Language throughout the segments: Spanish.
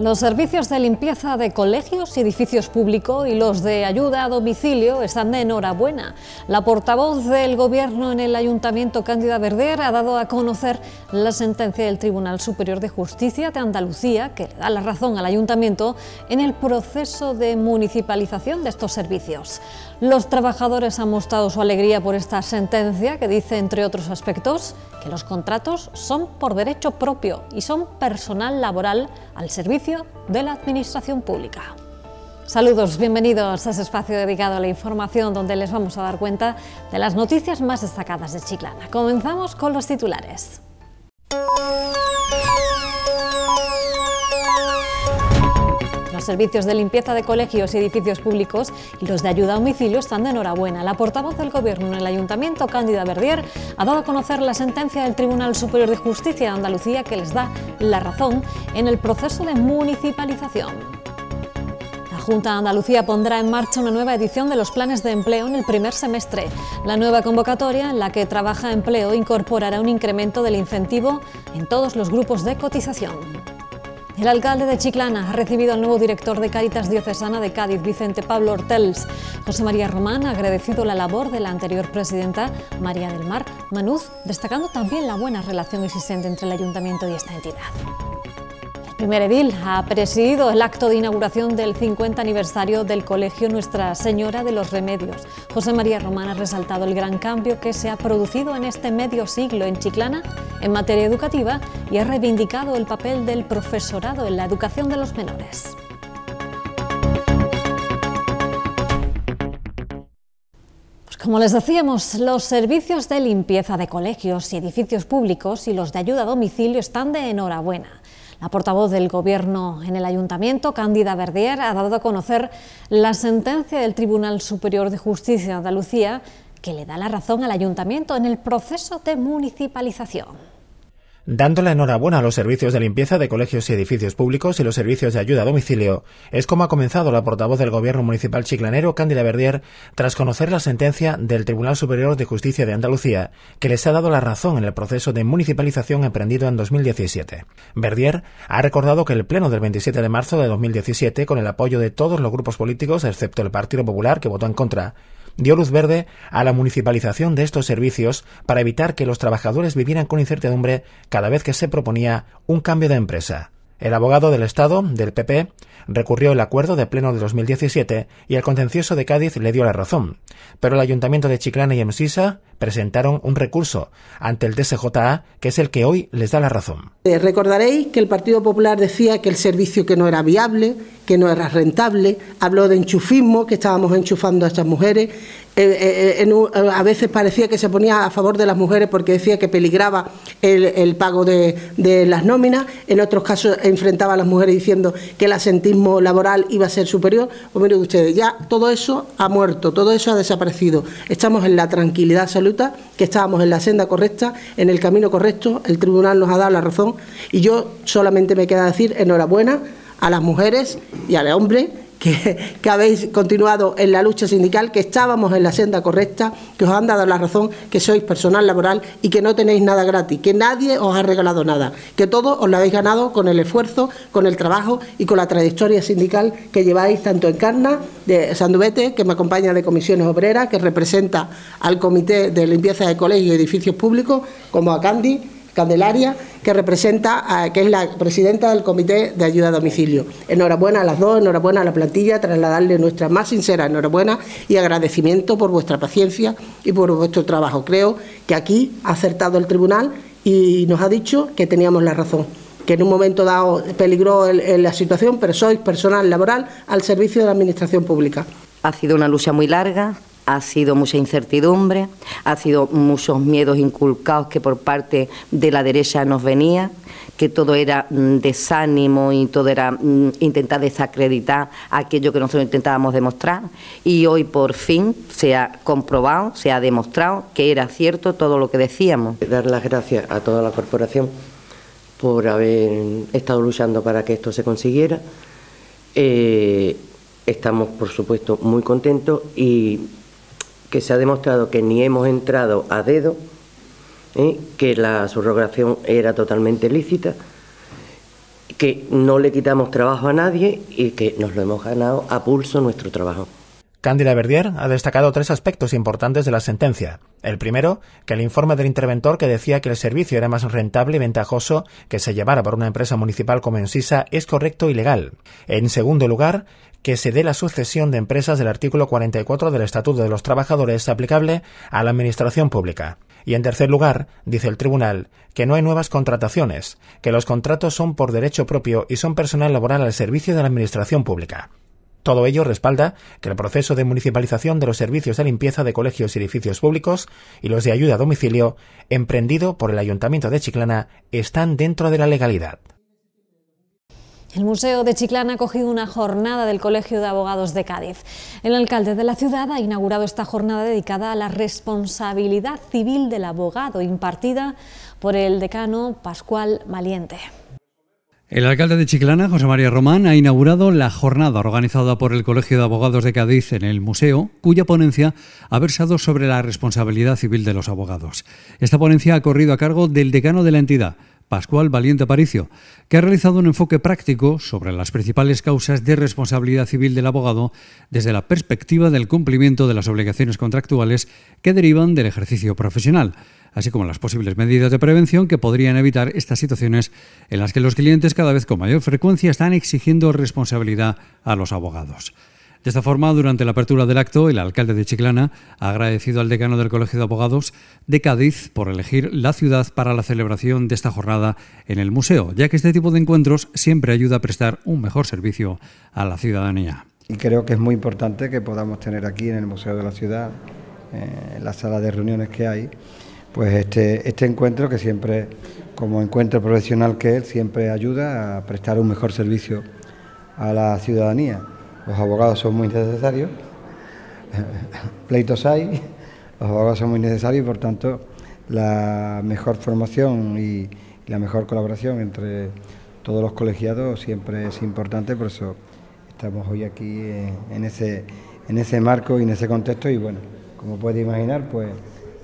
Los servicios de limpieza de colegios y edificios públicos y los de ayuda a domicilio están de enhorabuena. La portavoz del Gobierno en el Ayuntamiento, Cándida Verder, ha dado a conocer la sentencia del Tribunal Superior de Justicia de Andalucía, que da la razón al Ayuntamiento en el proceso de municipalización de estos servicios. Los trabajadores han mostrado su alegría por esta sentencia que dice, entre otros aspectos, que los contratos son por derecho propio y son personal laboral al servicio de la Administración Pública. Saludos, bienvenidos a ese espacio dedicado a la información donde les vamos a dar cuenta de las noticias más destacadas de Chiclana. Comenzamos con los titulares. Los servicios de limpieza de colegios y edificios públicos y los de ayuda a domicilio están de enhorabuena. La portavoz del Gobierno en el Ayuntamiento, Cándida Verdier, ha dado a conocer la sentencia del Tribunal Superior de Justicia de Andalucía que les da la razón en el proceso de municipalización. La Junta de Andalucía pondrá en marcha una nueva edición de los planes de empleo en el primer semestre. La nueva convocatoria, en la que trabaja empleo, incorporará un incremento del incentivo en todos los grupos de cotización. El alcalde de Chiclana ha recibido al nuevo director de Cáritas Diocesana de Cádiz, Vicente Pablo Hortels. José María Román ha agradecido la labor de la anterior presidenta, María del Mar Manuz, destacando también la buena relación existente entre el ayuntamiento y esta entidad. Primer Edil ha presidido el acto de inauguración del 50 aniversario del Colegio Nuestra Señora de los Remedios. José María Román ha resaltado el gran cambio que se ha producido en este medio siglo en Chiclana en materia educativa y ha reivindicado el papel del profesorado en la educación de los menores. Pues como les decíamos, los servicios de limpieza de colegios y edificios públicos y los de ayuda a domicilio están de enhorabuena. La portavoz del Gobierno en el Ayuntamiento, Cándida Verdier, ha dado a conocer la sentencia del Tribunal Superior de Justicia de Andalucía que le da la razón al Ayuntamiento en el proceso de municipalización dando la enhorabuena a los servicios de limpieza de colegios y edificios públicos y los servicios de ayuda a domicilio, es como ha comenzado la portavoz del Gobierno Municipal chiclanero, Cándida Verdier, tras conocer la sentencia del Tribunal Superior de Justicia de Andalucía, que les ha dado la razón en el proceso de municipalización emprendido en 2017. Verdier ha recordado que el Pleno del 27 de marzo de 2017, con el apoyo de todos los grupos políticos, excepto el Partido Popular, que votó en contra, dio luz verde a la municipalización de estos servicios para evitar que los trabajadores vivieran con incertidumbre cada vez que se proponía un cambio de empresa. El abogado del Estado, del PP, recurrió el acuerdo de pleno de 2017 y el contencioso de Cádiz le dio la razón, pero el ayuntamiento de Chiclana y Emsisa presentaron un recurso ante el TSJA, que es el que hoy les da la razón. Eh, recordaréis que el Partido Popular decía que el servicio que no era viable, que no era rentable, habló de enchufismo, que estábamos enchufando a estas mujeres, eh, eh, eh, a veces parecía que se ponía a favor de las mujeres porque decía que peligraba el, pago de, las nóminas, en otros casos enfrentaba a las mujeres diciendo que el asentismo laboral iba a ser superior. o pues miren ustedes, ya todo eso ha muerto, todo eso ha desaparecido. Estamos en la tranquilidad absoluta, que estábamos en la senda correcta, en el camino correcto, el tribunal nos ha dado la razón y yo solamente me queda decir enhorabuena a las mujeres y al hombre que, habéis continuado en la lucha sindical, que estábamos en la senda correcta, que os han dado la razón, que sois personal laboral y que no tenéis nada gratis, que nadie os ha regalado nada, que todo os lo habéis ganado con el esfuerzo, con el trabajo y con la trayectoria sindical que lleváis tanto en Carna, de Sandubete, que me acompaña de comisiones obreras, que representa al Comité de Limpieza de Colegios y Edificios Públicos, como a Candy Candelaria, que representa, a, que es la presidenta del Comité de Ayuda a Domicilio. Enhorabuena a las dos, enhorabuena a la plantilla, trasladarle nuestra más sincera enhorabuena y agradecimiento por vuestra paciencia y por vuestro trabajo. Creo que aquí ha acertado el tribunal y nos ha dicho que teníamos la razón que en un momento dado peligró la situación, pero sois personal laboral al servicio de la Administración Pública. Ha sido una lucha muy larga, ha sido mucha incertidumbre, ha sido muchos miedos inculcados que por parte de la derecha nos venía, que todo era mm, desánimo y todo era mm, intentar desacreditar aquello que nosotros intentábamos demostrar y hoy por fin se ha comprobado, se ha demostrado que era cierto todo lo que decíamos. Dar las gracias a toda la corporación por haber estado luchando para que esto se consiguiera. Eh, estamos, por supuesto, muy contentos y que se ha demostrado que ni hemos entrado a dedo, ¿eh? que la subrogación era totalmente lícita, que no le quitamos trabajo a nadie y que nos lo hemos ganado a pulso nuestro trabajo. Cándida Verdier ha destacado tres aspectos importantes de la sentencia. El primero, que el informe del interventor que decía que el servicio era más rentable y ventajoso que se llevara por una empresa municipal como Encisa... es correcto y legal. En segundo lugar, que se dé la sucesión de empresas del artículo 44 del Estatuto de los Trabajadores aplicable a la Administración Pública. Y en tercer lugar, dice el Tribunal, que no hay nuevas contrataciones, que los contratos son por derecho propio y son personal laboral al servicio de la Administración Pública. Todo ello respalda que el proceso de municipalización de los servicios de limpieza de colegios y edificios públicos y los de ayuda a domicilio, emprendido por el Ayuntamiento de Chiclana, están dentro de la legalidad. El Museo de Chiclana ha acogido una jornada del Colegio de Abogados de Cádiz. El alcalde de la ciudad ha inaugurado esta jornada dedicada a la responsabilidad civil del abogado, impartida por el decano Pascual Maliente. El alcalde de Chiclana, José María Román, ha inaugurado la jornada organizada por el Colegio de Abogados de Cádiz en el Museo, cuya ponencia ha versado sobre la responsabilidad civil de los abogados. Esta ponencia ha corrido a cargo del decano de la entidad, Pascual Valiente Aparicio, que ha realizado un enfoque práctico sobre las principales causas de responsabilidad civil del abogado desde la perspectiva del cumplimiento de las obligaciones contractuales que derivan del ejercicio profesional, así como las posibles medidas de prevención que podrían evitar estas situaciones en las que los clientes cada vez con mayor frecuencia están exigiendo responsabilidad a los abogados. De esta forma, durante la apertura del acto, el alcalde de Chiclana ha agradecido al decano del Colegio de Abogados de Cádiz por elegir la ciudad para la celebración de esta jornada en el museo, ya que este tipo de encuentros siempre ayuda a prestar un mejor servicio a la ciudadanía. Y creo que es muy importante que podamos tener aquí en el Museo de la Ciudad, eh, en la sala de reuniones que hay, pues este, este encuentro que siempre, como encuentro profesional que es, siempre ayuda a prestar un mejor servicio a la ciudadanía los abogados son muy necesarios, pleitos hay, los abogados son muy necesarios y por tanto la mejor formación y la mejor colaboración entre todos los colegiados siempre es importante, por eso estamos hoy aquí en ese, en ese marco y en ese contexto y bueno, como puede imaginar, pues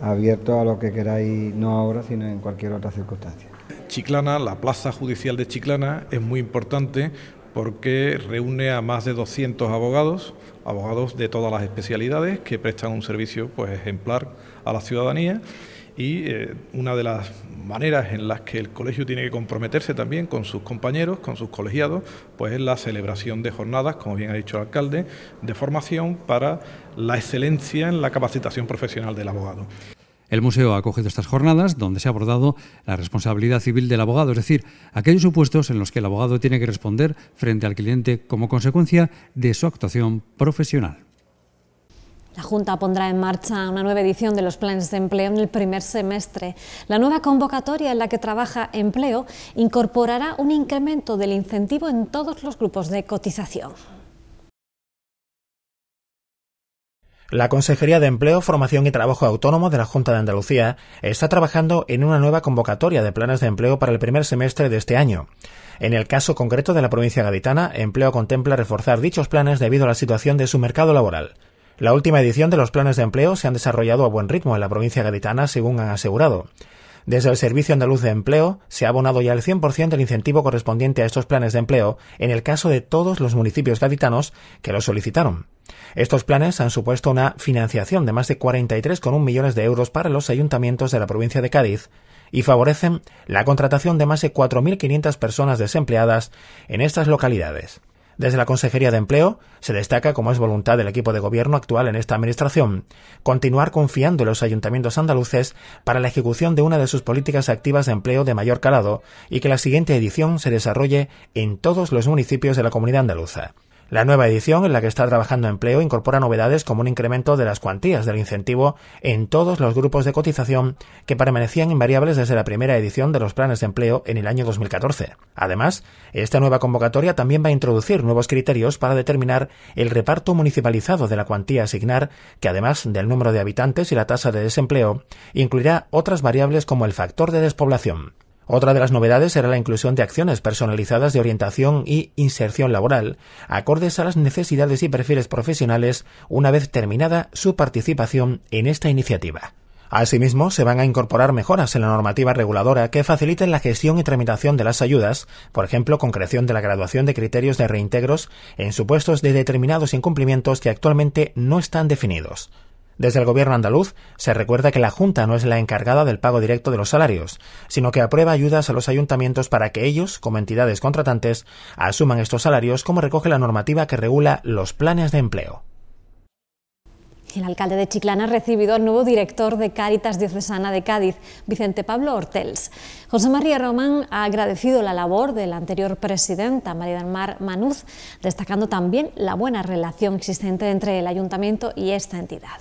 abierto a lo que queráis, no ahora, sino en cualquier otra circunstancia. Chiclana, la plaza judicial de Chiclana es muy importante porque reúne a más de 200 abogados, abogados de todas las especialidades que prestan un servicio pues ejemplar a la ciudadanía y eh, una de las maneras en las que el colegio tiene que comprometerse también con sus compañeros, con sus colegiados, pues es la celebración de jornadas, como bien ha dicho el alcalde, de formación para la excelencia en la capacitación profesional del abogado. El museo ha acogido estas jornadas donde se ha abordado la responsabilidad civil del abogado, es decir, aquellos supuestos en los que el abogado tiene que responder frente al cliente como consecuencia de su actuación profesional. La Junta pondrá en marcha una nueva edición de los planes de empleo en el primer semestre. La nueva convocatoria en la que trabaja Empleo incorporará un incremento del incentivo en todos los grupos de cotización. La Consejería de Empleo, Formación y Trabajo Autónomo de la Junta de Andalucía está trabajando en una nueva convocatoria de planes de empleo para el primer semestre de este año. En el caso concreto de la provincia gaditana, Empleo contempla reforzar dichos planes debido a la situación de su mercado laboral. La última edición de los planes de empleo se han desarrollado a buen ritmo en la provincia gaditana, según han asegurado. Desde el Servicio Andaluz de Empleo se ha abonado ya el 100% del incentivo correspondiente a estos planes de empleo en el caso de todos los municipios gaditanos que lo solicitaron. Estos planes han supuesto una financiación de más de 43,1 millones de euros para los ayuntamientos de la provincia de Cádiz y favorecen la contratación de más de 4.500 personas desempleadas en estas localidades. Desde la Consejería de Empleo se destaca, como es voluntad del equipo de gobierno actual en esta Administración, continuar confiando en los ayuntamientos andaluces para la ejecución de una de sus políticas activas de empleo de mayor calado y que la siguiente edición se desarrolle en todos los municipios de la comunidad andaluza. La nueva edición en la que está trabajando empleo incorpora novedades como un incremento de las cuantías del incentivo en todos los grupos de cotización que permanecían invariables desde la primera edición de los planes de empleo en el año 2014. Además, esta nueva convocatoria también va a introducir nuevos criterios para determinar el reparto municipalizado de la cuantía asignar, que además del número de habitantes y la tasa de desempleo, incluirá otras variables como el factor de despoblación. Otra de las novedades será la inclusión de acciones personalizadas de orientación y inserción laboral, acordes a las necesidades y perfiles profesionales una vez terminada su participación en esta iniciativa. Asimismo, se van a incorporar mejoras en la normativa reguladora que faciliten la gestión y tramitación de las ayudas, por ejemplo, con creación de la graduación de criterios de reintegros en supuestos de determinados incumplimientos que actualmente no están definidos. Desde el gobierno andaluz se recuerda que la Junta no es la encargada del pago directo de los salarios, sino que aprueba ayudas a los ayuntamientos para que ellos, como entidades contratantes, asuman estos salarios como recoge la normativa que regula los planes de empleo. El alcalde de Chiclana ha recibido al nuevo director de Cáritas Diocesana de Cádiz, Vicente Pablo Hortels. José María Román ha agradecido la labor de la anterior presidenta, María del Mar Manuz, destacando también la buena relación existente entre el ayuntamiento y esta entidad.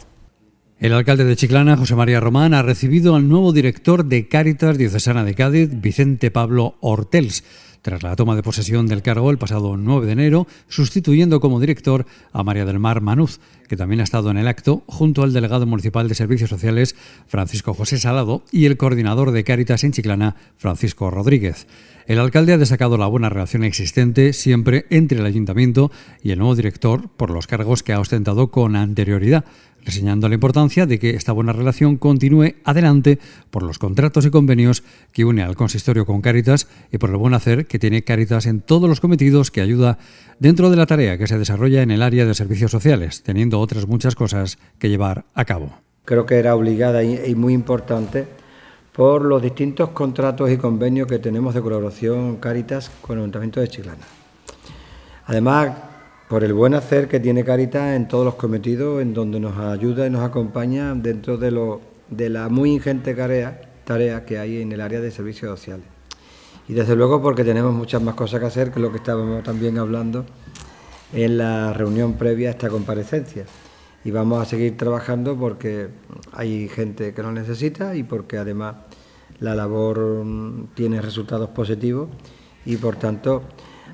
El alcalde de Chiclana, José María Román, ha recibido al nuevo director de Cáritas Diocesana de Cádiz, Vicente Pablo Hortels, tras la toma de posesión del cargo el pasado 9 de enero, sustituyendo como director a María del Mar Manuz, que también ha estado en el acto, junto al delegado municipal de Servicios Sociales, Francisco José Salado, y el coordinador de Cáritas en Chiclana, Francisco Rodríguez. El alcalde ha destacado la buena relación existente siempre entre el ayuntamiento y el nuevo director por los cargos que ha ostentado con anterioridad, reseñando la importancia de que esta buena relación continúe adelante por los contratos y convenios que une al consistorio con Caritas y por el buen hacer que tiene Caritas en todos los cometidos que ayuda dentro de la tarea que se desarrolla en el área de servicios sociales, teniendo otras muchas cosas que llevar a cabo. Creo que era obligada y muy importante por los distintos contratos y convenios que tenemos de colaboración Caritas con el Ayuntamiento de Chiclana. Además, por el buen hacer que tiene Caritas en todos los cometidos, en donde nos ayuda y nos acompaña dentro de, la muy ingente tarea, tarea que hay en el área de servicios sociales. Y desde luego porque tenemos muchas más cosas que hacer que lo que estábamos también hablando en la reunión previa a esta comparecencia y vamos a seguir trabajando porque hay gente que nos necesita y porque además la labor mm, tiene resultados positivos y por tanto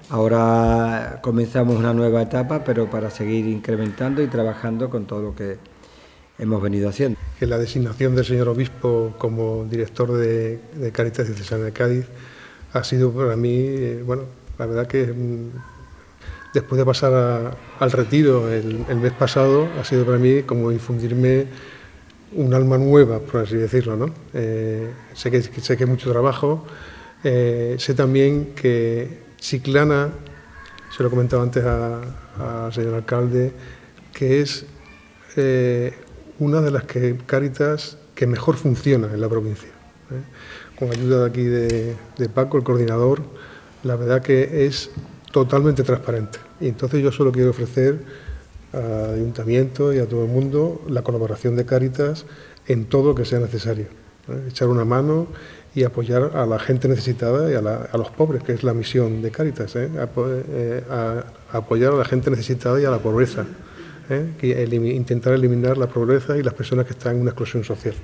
ahora comenzamos una nueva etapa pero para seguir incrementando y trabajando con todo lo que hemos venido haciendo. Que la designación del señor obispo como director de, de Caritas Diocesana de Cádiz ha sido para mí, eh, bueno, la verdad que mm, después de pasar al retiro el, mes pasado, ha sido para mí como infundirme un alma nueva, por así decirlo. ¿no? Eh, sé, que, sé que mucho trabajo, eh, sé también que ciclana se lo he comentado antes al señor alcalde, que es eh, una de las que, Cáritas que mejor funciona en la provincia. Con ayuda de aquí de Paco, el coordinador, la verdad que es totalmente transparente. Y entonces yo solo quiero ofrecer al ayuntamiento y a todo el mundo la colaboración de Cáritas en todo lo que sea necesario. Echar una mano y apoyar a la gente necesitada y a, los pobres, que es la misión de Cáritas, ¿eh? eh, apoyar a la gente necesitada y a la pobreza, ¿eh? intentar eliminar la pobreza y las personas que están en una exclusión social.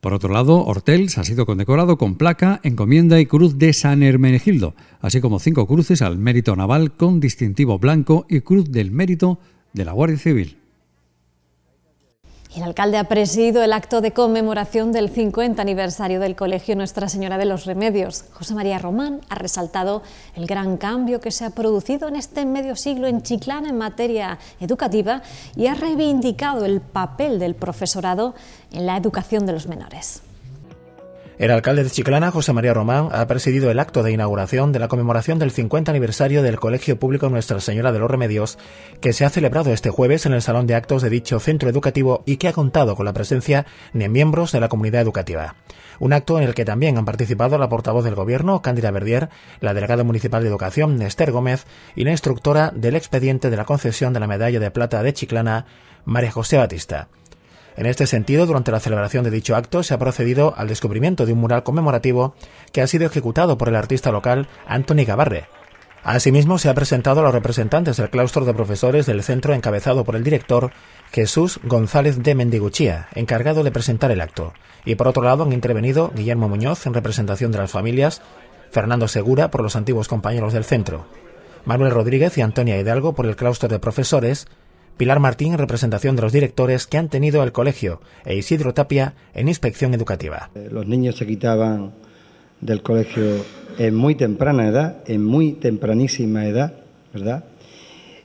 Por otro lado, Hortels ha sido condecorado con placa, encomienda y cruz de San Hermenegildo, así como cinco cruces al mérito naval con distintivo blanco y cruz del mérito de la Guardia Civil. El alcalde ha presidido el acto de conmemoración del 50 aniversario del Colegio Nuestra Señora de los Remedios. José María Román ha resaltado el gran cambio que se ha producido en este medio siglo en Chiclana en materia educativa y ha reivindicado el papel del profesorado en la educación de los menores. El alcalde de Chiclana, José María Román, ha presidido el acto de inauguración de la conmemoración del 50 aniversario del Colegio Público Nuestra Señora de los Remedios, que se ha celebrado este jueves en el Salón de Actos de dicho centro educativo y que ha contado con la presencia de miembros de la comunidad educativa. Un acto en el que también han participado la portavoz del Gobierno, Cándida Verdier, la delegada municipal de Educación, Nester Gómez, y la instructora del expediente de la concesión de la Medalla de Plata de Chiclana, María José Batista. En este sentido, durante la celebración de dicho acto se ha procedido al descubrimiento de un mural conmemorativo que ha sido ejecutado por el artista local Anthony Gabarre. Asimismo, se ha presentado a los representantes del claustro de profesores del centro encabezado por el director Jesús González de Mendiguchía, encargado de presentar el acto. Y por otro lado han intervenido Guillermo Muñoz en representación de las familias, Fernando Segura por los antiguos compañeros del centro, Manuel Rodríguez y Antonia Hidalgo por el claustro de profesores, Pilar Martín en representación de los directores que han tenido el colegio e Isidro Tapia en inspección educativa. Eh, los niños se quitaban del colegio en muy temprana edad, en muy tempranísima edad, ¿verdad?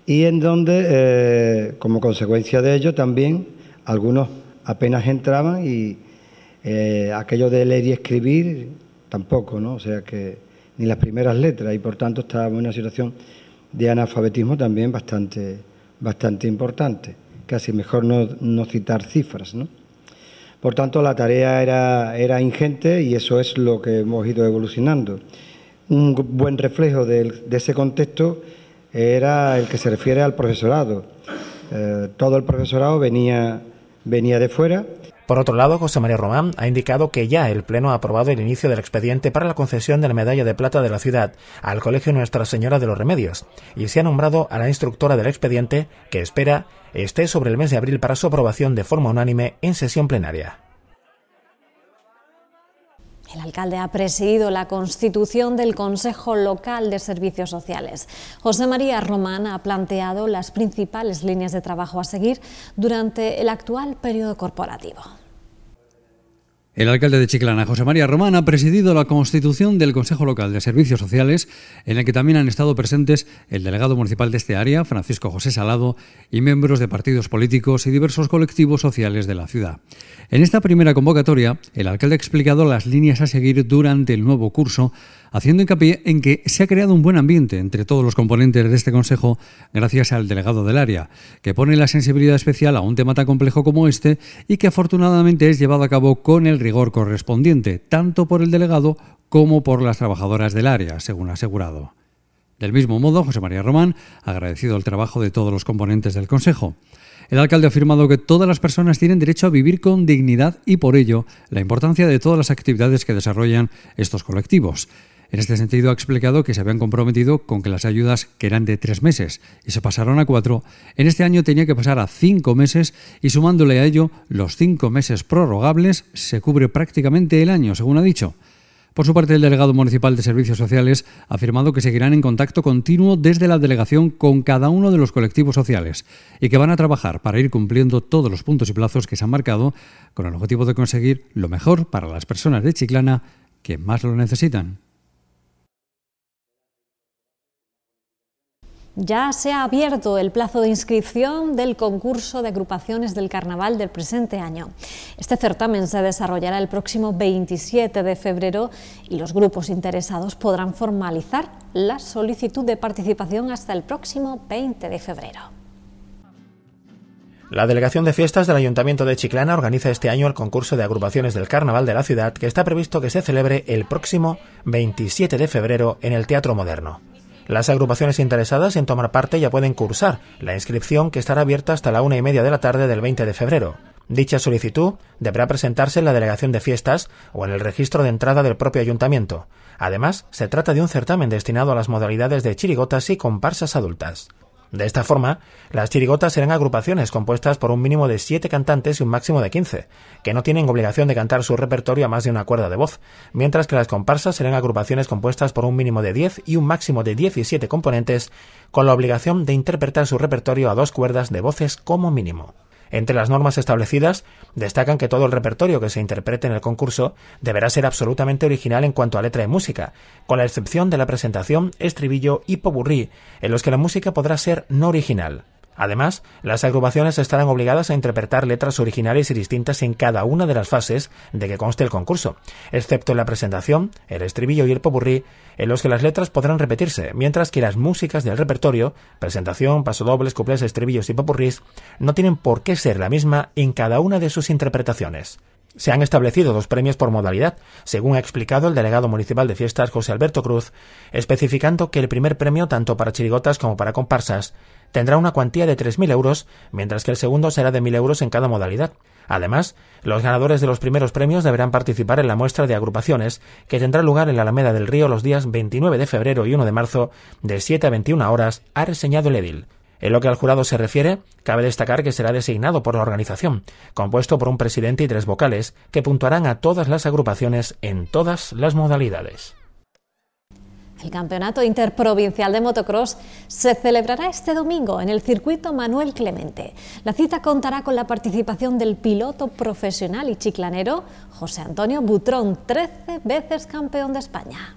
Y en donde, eh, como consecuencia de ello, también algunos apenas entraban y eh, aquello de leer y escribir tampoco, ¿no? O sea que ni las primeras letras y por tanto estábamos en una situación de analfabetismo también bastante bastante importante. Casi mejor no, citar cifras, ¿no? Por tanto, la tarea era, era ingente y eso es lo que hemos ido evolucionando. Un buen reflejo de, ese contexto era el que se refiere al profesorado. Eh, todo el profesorado venía, venía de fuera. Por otro lado, José María Román ha indicado que ya el Pleno ha aprobado el inicio del expediente para la concesión de la medalla de plata de la ciudad al Colegio Nuestra Señora de los Remedios y se ha nombrado a la instructora del expediente que espera esté sobre el mes de abril para su aprobación de forma unánime en sesión plenaria. El alcalde ha presidido la constitución del Consejo Local de Servicios Sociales. José María Román ha planteado las principales líneas de trabajo a seguir durante el actual periodo corporativo. El alcalde de Chiclana, José María Román, ha presidido la constitución del Consejo Local de Servicios Sociales, en el que también han estado presentes el delegado municipal de este área, Francisco José Salado, y miembros de partidos políticos y diversos colectivos sociales de la ciudad. En esta primera convocatoria, el alcalde ha explicado las líneas a seguir durante el nuevo curso, haciendo hincapié en que se ha creado un buen ambiente entre todos los componentes de este Consejo gracias al delegado del área, que pone la sensibilidad especial a un tema tan complejo como este y que afortunadamente es llevado a cabo con el rigor correspondiente, tanto por el delegado como por las trabajadoras del área, según ha asegurado. Del mismo modo, José María Román ha agradecido el trabajo de todos los componentes del Consejo. El alcalde ha afirmado que todas las personas tienen derecho a vivir con dignidad y por ello la importancia de todas las actividades que desarrollan estos colectivos. En este sentido, ha explicado que se habían comprometido con que las ayudas, que eran de tres meses y se pasaron a cuatro, en este año tenía que pasar a cinco meses y sumándole a ello los cinco meses prorrogables, se cubre prácticamente el año, según ha dicho. Por su parte, el delegado municipal de Servicios Sociales ha afirmado que seguirán en contacto continuo desde la delegación con cada uno de los colectivos sociales y que van a trabajar para ir cumpliendo todos los puntos y plazos que se han marcado con el objetivo de conseguir lo mejor para las personas de Chiclana que más lo necesitan. Ya se ha abierto el plazo de inscripción del concurso de agrupaciones del carnaval del presente año. Este certamen se desarrollará el próximo 27 de febrero y los grupos interesados podrán formalizar la solicitud de participación hasta el próximo 20 de febrero. La Delegación de Fiestas del Ayuntamiento de Chiclana organiza este año el concurso de agrupaciones del Carnaval de la ciudad que está previsto que se celebre el próximo 27 de febrero en el Teatro Moderno. Las agrupaciones interesadas en tomar parte ya pueden cursar la inscripción que estará abierta hasta la una y media de la tarde del 20 de febrero. Dicha solicitud deberá presentarse en la delegación de fiestas o en el registro de entrada del propio ayuntamiento. Además, se trata de un certamen destinado a las modalidades de chirigotas y comparsas adultas. De esta forma, las chirigotas serán agrupaciones compuestas por un mínimo de siete cantantes y un máximo de quince, que no tienen obligación de cantar su repertorio a más de una cuerda de voz, mientras que las comparsas serán agrupaciones compuestas por un mínimo de diez y un máximo de diecisiete componentes, con la obligación de interpretar su repertorio a dos cuerdas de voces como mínimo. Entre las normas establecidas destacan que todo el repertorio que se interprete en el concurso deberá ser absolutamente original en cuanto a letra y música, con la excepción de la presentación, estribillo y poburrí, en los que la música podrá ser no original. Además, las agrupaciones estarán obligadas a interpretar letras originales y distintas en cada una de las fases de que conste el concurso, excepto en la presentación, el estribillo y el popurrí, en los que las letras podrán repetirse, mientras que las músicas del repertorio, presentación, pasodobles, cuplés, estribillos y popurrís, no tienen por qué ser la misma en cada una de sus interpretaciones. Se han establecido dos premios por modalidad, según ha explicado el delegado municipal de fiestas José Alberto Cruz, especificando que el primer premio tanto para chirigotas como para comparsas tendrá una cuantía de 3.000 euros, mientras que el segundo será de 1.000 euros en cada modalidad. Además, los ganadores de los primeros premios deberán participar en la muestra de agrupaciones que tendrá lugar en la Alameda del Río los días 29 de febrero y 1 de marzo de 7 a 21 horas, ha reseñado el edil. En lo que al jurado se refiere, cabe destacar que será designado por la organización, compuesto por un presidente y tres vocales, que puntuarán a todas las agrupaciones en todas las modalidades. El Campeonato Interprovincial de Motocross se celebrará este domingo en el circuito Manuel Clemente. La cita contará con la participación del piloto profesional y chiclanero José Antonio Butrón, 13 veces campeón de España.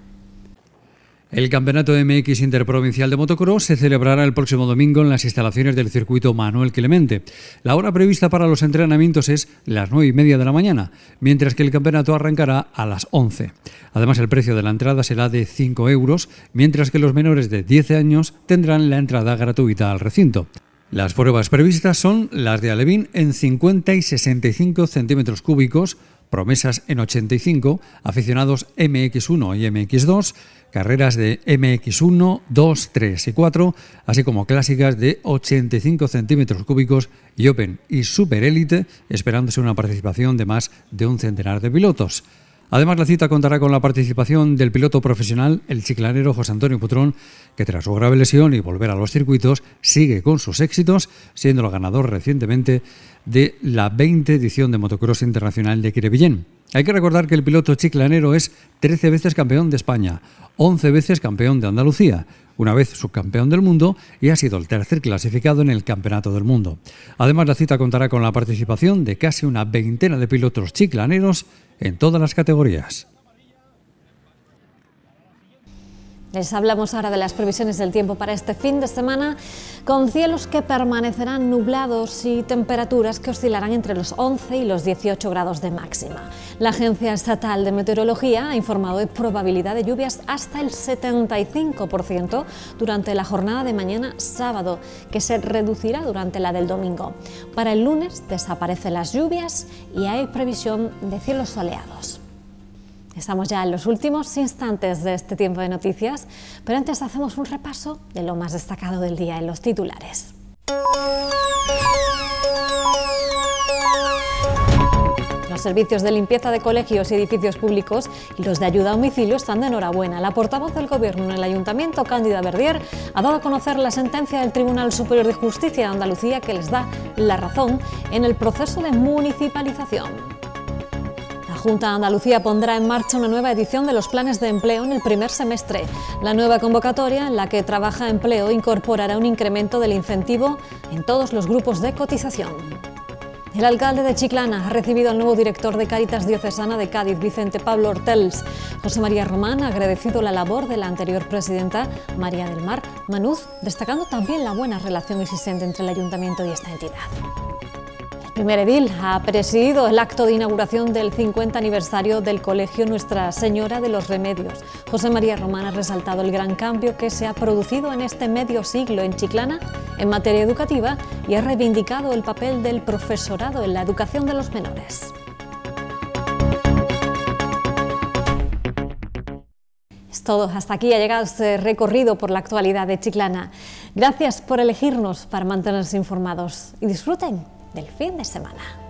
El Campeonato MX Interprovincial de Motocross se celebrará el próximo domingo en las instalaciones del circuito Manuel Clemente. La hora prevista para los entrenamientos es las 9 y media de la mañana, mientras que el campeonato arrancará a las 11. Además, el precio de la entrada será de 5 euros, mientras que los menores de 10 años tendrán la entrada gratuita al recinto. Las pruebas previstas son las de Alevín en 50 y 65 centímetros cúbicos, promesas en 85, aficionados MX1 y MX2, carreras de MX1, 2, 3 y 4, así como clásicas de 85 centímetros cúbicos y Open y Super Elite, esperándose una participación de más de un centenar de pilotos. Además, la cita contará con la participación del piloto profesional, el chiclanero José Antonio Putrón, que tras su grave lesión y volver a los circuitos, sigue con sus éxitos, siendo el ganador recientemente de la 20 edición de Motocross Internacional de Quirevillén. Hay que recordar que el piloto chiclanero es 13 veces campeón de España, 11 veces campeón de Andalucía, una vez subcampeón del mundo y ha sido el tercer clasificado en el Campeonato del Mundo. Además, la cita contará con la participación de casi una veintena de pilotos chiclaneros en todas las categorías. Les hablamos ahora de las previsiones del tiempo para este fin de semana, con cielos que permanecerán nublados y temperaturas que oscilarán entre los 11 y los 18 grados de máxima. La Agencia Estatal de Meteorología ha informado de probabilidad de lluvias hasta el 75% durante la jornada de mañana sábado, que se reducirá durante la del domingo. Para el lunes desaparecen las lluvias y hay previsión de cielos soleados. Estamos ya en los últimos instantes de este tiempo de noticias, pero antes hacemos un repaso de lo más destacado del día en los titulares. Los servicios de limpieza de colegios y edificios públicos y los de ayuda a domicilio están de enhorabuena. La portavoz del Gobierno en el Ayuntamiento, Cándida Verdier, ha dado a conocer la sentencia del Tribunal Superior de Justicia de Andalucía que les da la razón en el proceso de municipalización. Junta de Andalucía pondrá en marcha una nueva edición de los planes de empleo en el primer semestre. La nueva convocatoria, en la que trabaja empleo, incorporará un incremento del incentivo en todos los grupos de cotización. El alcalde de Chiclana ha recibido al nuevo director de Cáritas Diocesana de Cádiz, Vicente Pablo Hortels. José María Román ha agradecido la labor de la anterior presidenta, María del Mar Manuz, destacando también la buena relación existente entre el ayuntamiento y esta entidad. Edil ha presidido el acto de inauguración del 50 aniversario del Colegio Nuestra Señora de los Remedios. José María Román ha resaltado el gran cambio que se ha producido en este medio siglo en Chiclana en materia educativa y ha reivindicado el papel del profesorado en la educación de los menores. Es todo, Hasta aquí ha llegado este recorrido por la actualidad de Chiclana. Gracias por elegirnos para mantenerse informados y disfruten del fin de semana.